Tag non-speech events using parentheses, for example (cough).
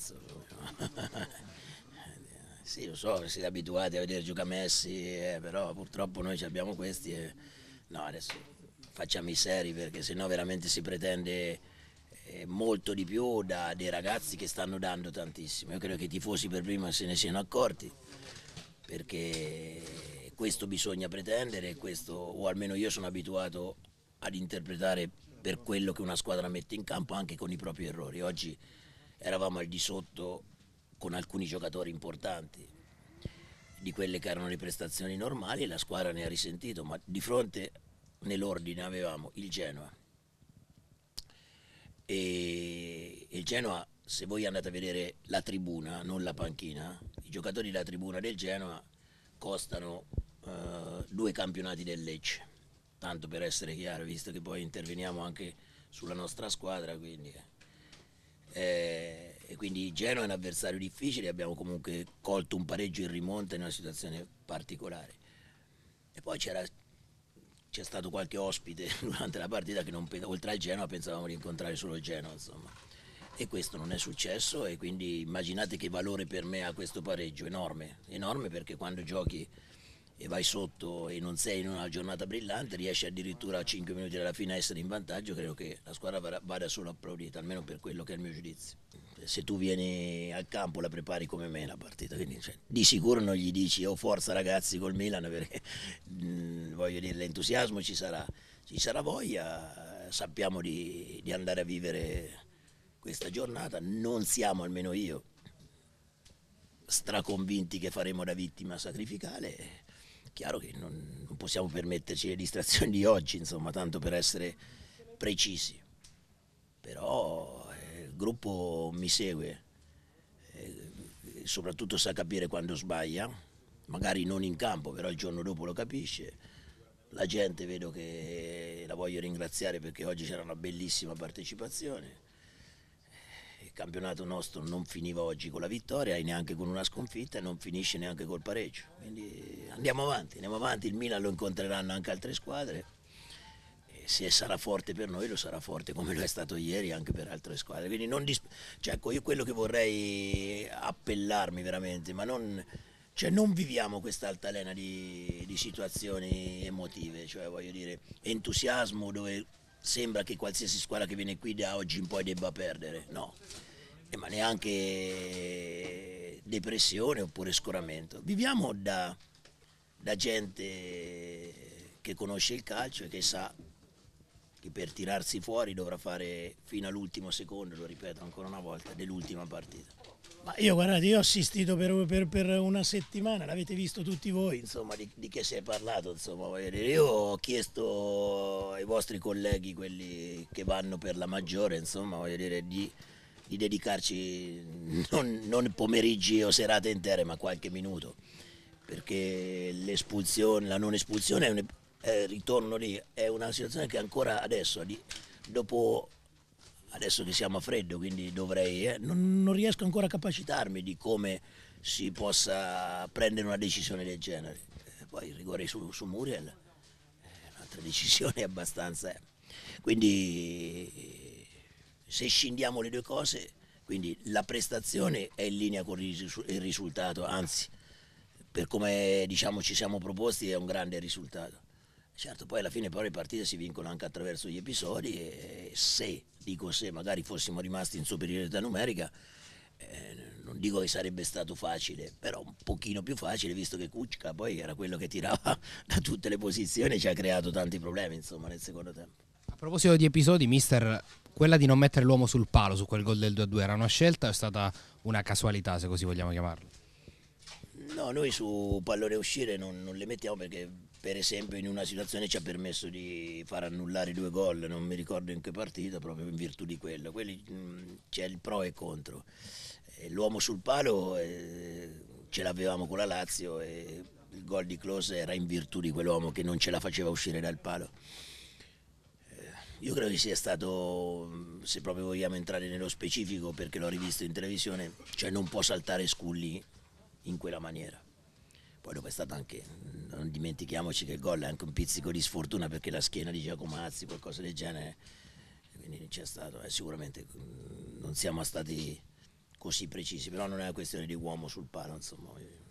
cazzo. (laughs) sì, lo so che siete abituati a vedere giocamessi, eh, però purtroppo noi ci abbiamo questi e no, adesso facciamo i seri perché sennò veramente si pretende eh, molto di più da dei ragazzi che stanno dando tantissimo. Io credo che i tifosi per prima se ne siano accorti perché questo bisogna pretendere, questo, o almeno io sono abituato ad interpretare per quello che una squadra mette in campo anche con i propri errori. Oggi eravamo al di sotto con alcuni giocatori importanti di quelle che erano le prestazioni normali e la squadra ne ha risentito, ma di fronte nell'ordine avevamo il Genoa. E il Genoa, se voi andate a vedere la tribuna, non la panchina, i giocatori della tribuna del Genoa costano uh, due campionati del Lecce, tanto per essere chiaro, visto che poi interveniamo anche sulla nostra squadra, quindi... Eh eh, e quindi Genoa è un avversario difficile, abbiamo comunque colto un pareggio in rimonta in una situazione particolare. E poi c'è stato qualche ospite (laughs) durante la partita che non, oltre al Genoa pensavamo di incontrare solo il Genoa, insomma. E questo non è successo e quindi immaginate che valore per me ha questo pareggio, enorme, enorme perché quando giochi e vai sotto e non sei in una giornata brillante, riesci addirittura a 5 minuti dalla fine a essere in vantaggio, credo che la squadra vada solo applaudita, almeno per quello che è il mio giudizio. Se tu vieni al campo la prepari come me la partita, quindi cioè, di sicuro non gli dici oh forza ragazzi col Milan perché mm, voglio dire l'entusiasmo ci sarà, ci sarà voglia, sappiamo di, di andare a vivere questa giornata, non siamo almeno io straconvinti che faremo da vittima sacrificale chiaro che non, non possiamo permetterci le distrazioni di oggi, insomma, tanto per essere precisi. Però eh, il gruppo mi segue, eh, soprattutto sa capire quando sbaglia, magari non in campo, però il giorno dopo lo capisce. La gente vedo che la voglio ringraziare perché oggi c'era una bellissima partecipazione. Il campionato nostro non finiva oggi con la vittoria e neanche con una sconfitta e non finisce neanche col pareggio. Quindi andiamo avanti, andiamo avanti, il Milan lo incontreranno anche altre squadre. E se sarà forte per noi lo sarà forte come lo è stato ieri anche per altre squadre. Quindi non disp- cioè, ecco, io quello che vorrei appellarmi veramente, ma non, cioè, non viviamo questa altalena di, di situazioni emotive, cioè voglio dire entusiasmo dove sembra che qualsiasi squadra che viene qui da oggi in poi debba perdere, no, eh, ma neanche depressione oppure scoramento. Viviamo da, da gente che conosce il calcio e che sa che per tirarsi fuori dovrà fare fino all'ultimo secondo, lo ripeto ancora una volta, dell'ultima partita. Ma io guardate, io ho assistito per, per, per una settimana, l'avete visto tutti voi. Insomma, di, di che si è parlato? Insomma, io ho chiesto ai vostri colleghi, quelli che vanno per la maggiore, insomma, dire, di, di, dedicarci non, non pomeriggi o serate intere, ma qualche minuto perché l'espulsione, la non espulsione, è un, è, ritorno lì, è una situazione che ancora adesso, di, dopo adesso che siamo a freddo, quindi dovrei, eh, non, non, riesco ancora a capacitarmi di come si possa prendere una decisione del genere. Eh, poi il rigore su, su Muriel è eh, un'altra (laughs) decisione abbastanza... Eh. Quindi se scindiamo le due cose, quindi la prestazione è in linea con il risultato, anzi per come diciamo, ci siamo proposti è un grande risultato. Certo, poi alla fine però le partite si vincono anche attraverso gli episodi e se, dico se, magari fossimo rimasti in superiorità numerica, eh, non dico che sarebbe stato facile, però un pochino più facile visto che Kuczka poi era quello che tirava (laughs) da tutte le posizioni e ci ha creato tanti problemi insomma nel secondo tempo. A proposito di episodi, mister, quella di non mettere l'uomo sul palo su quel gol del 2-2 era una scelta o è stata una casualità se così vogliamo chiamarlo? No, noi su pallone uscire non, non, le mettiamo perché per esempio in una situazione ci ha permesso di far annullare due gol, non mi ricordo in che partita, proprio in virtù di quello. Quelli, mm, c'è il pro e contro. Eh, l'uomo sul palo eh, ce l'avevamo con la Lazio e il gol di Close era in virtù di quell'uomo che non ce la faceva uscire dal palo. Eh, io credo che sia stato, mm, se proprio vogliamo entrare nello specifico, perché l'ho rivisto in televisione, cioè non può saltare Sculli in quella maniera. Poi dopo è stato anche, non dimentichiamoci che il gol è anche un pizzico di sfortuna perché la schiena di Giacomo Azzi, qualcosa del genere, quindi c'è stato, eh, sicuramente mm, non siamo stati così precisi, però non è una questione di uomo sul palo, insomma.